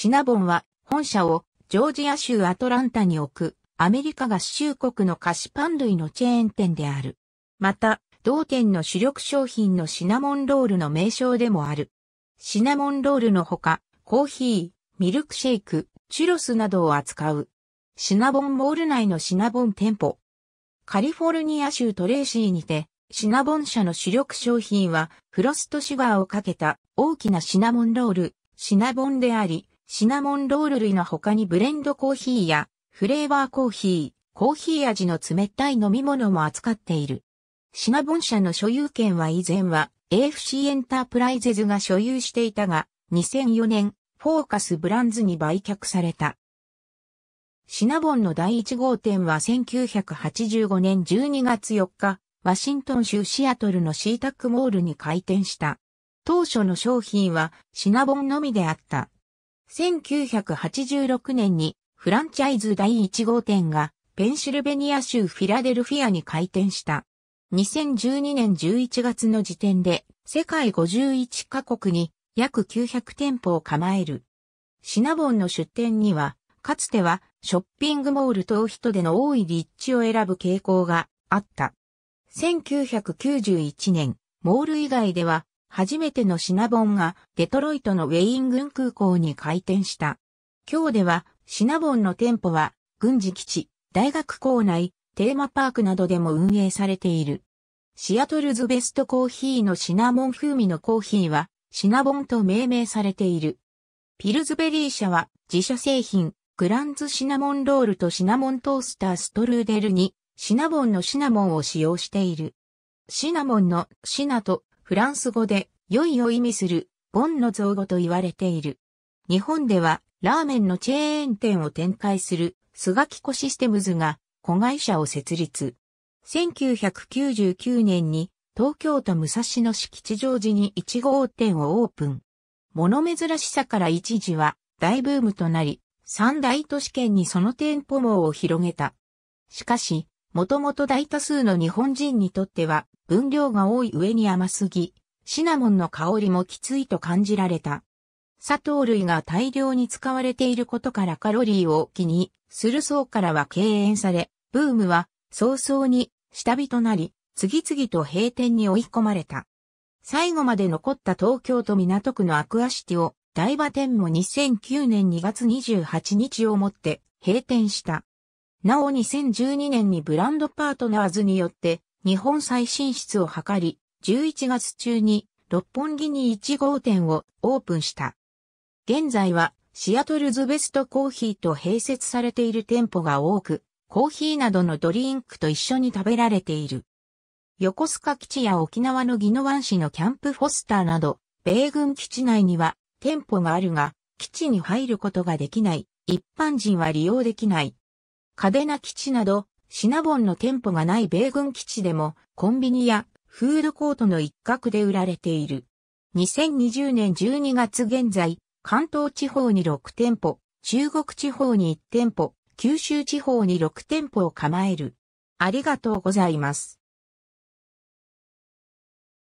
シナボンは本社をジョージア州アトランタに置くアメリカ合衆国の菓子パン類のチェーン店である。また、同店の主力商品のシナモンロールの名称でもある。シナモンロールのほか、コーヒー、ミルクシェイク、チュロスなどを扱う。シナボンモール内のシナボン店舗。カリフォルニア州トレーシーにて、シナボン社の主力商品は、フロストシュガーをかけた大きなシナモンロール、シナボンであり、シナモンロール類の他にブレンドコーヒーやフレーバーコーヒー、コーヒー味の冷たい飲み物も扱っている。シナボン社の所有権は以前は AFC エンタープライゼズが所有していたが、2004年、フォーカスブランズに売却された。シナボンの第1号店は1985年12月4日、ワシントン州シアトルのシータックモールに開店した。当初の商品はシナボンのみであった。1986年にフランチャイズ第1号店がペンシルベニア州フィラデルフィアに開店した。2012年11月の時点で世界51カ国に約900店舗を構える。シナボンの出店には、かつてはショッピングモール等人での多い立地を選ぶ傾向があった。1991年、モール以外では初めてのシナボンがデトロイトのウェイン軍空港に開店した。今日ではシナボンの店舗は軍事基地、大学構内、テーマパークなどでも運営されている。シアトルズベストコーヒーのシナモン風味のコーヒーはシナボンと命名されている。ピルズベリー社は自社製品、グランズシナモンロールとシナモントースターストルーデルにシナボンのシナモンを使用している。シナモンのシナとフランス語で、良いを意味する、ボンの造語と言われている。日本では、ラーメンのチェーン店を展開する、スガキコシステムズが、子会社を設立。1999年に、東京都武蔵野市吉祥寺に1号店をオープン。物珍しさから一時は、大ブームとなり、三大都市圏にその店舗網を広げた。しかし、もともと大多数の日本人にとっては分量が多い上に甘すぎ、シナモンの香りもきついと感じられた。砂糖類が大量に使われていることからカロリーを気にする層からは敬遠され、ブームは早々に下火となり、次々と閉店に追い込まれた。最後まで残った東京都港区のアクアシティを、台場店も2009年2月28日をもって閉店した。なお2012年にブランドパートナーズによって日本再進出を図り、11月中に六本木に1号店をオープンした。現在はシアトルズベストコーヒーと併設されている店舗が多く、コーヒーなどのドリンクと一緒に食べられている。横須賀基地や沖縄の宜野湾市のキャンプフォスターなど、米軍基地内には店舗があるが、基地に入ることができない、一般人は利用できない、カデナ基地など、シナボンの店舗がない米軍基地でも、コンビニやフードコートの一角で売られている。2020年12月現在、関東地方に6店舗、中国地方に1店舗、九州地方に6店舗を構える。ありがとうございます。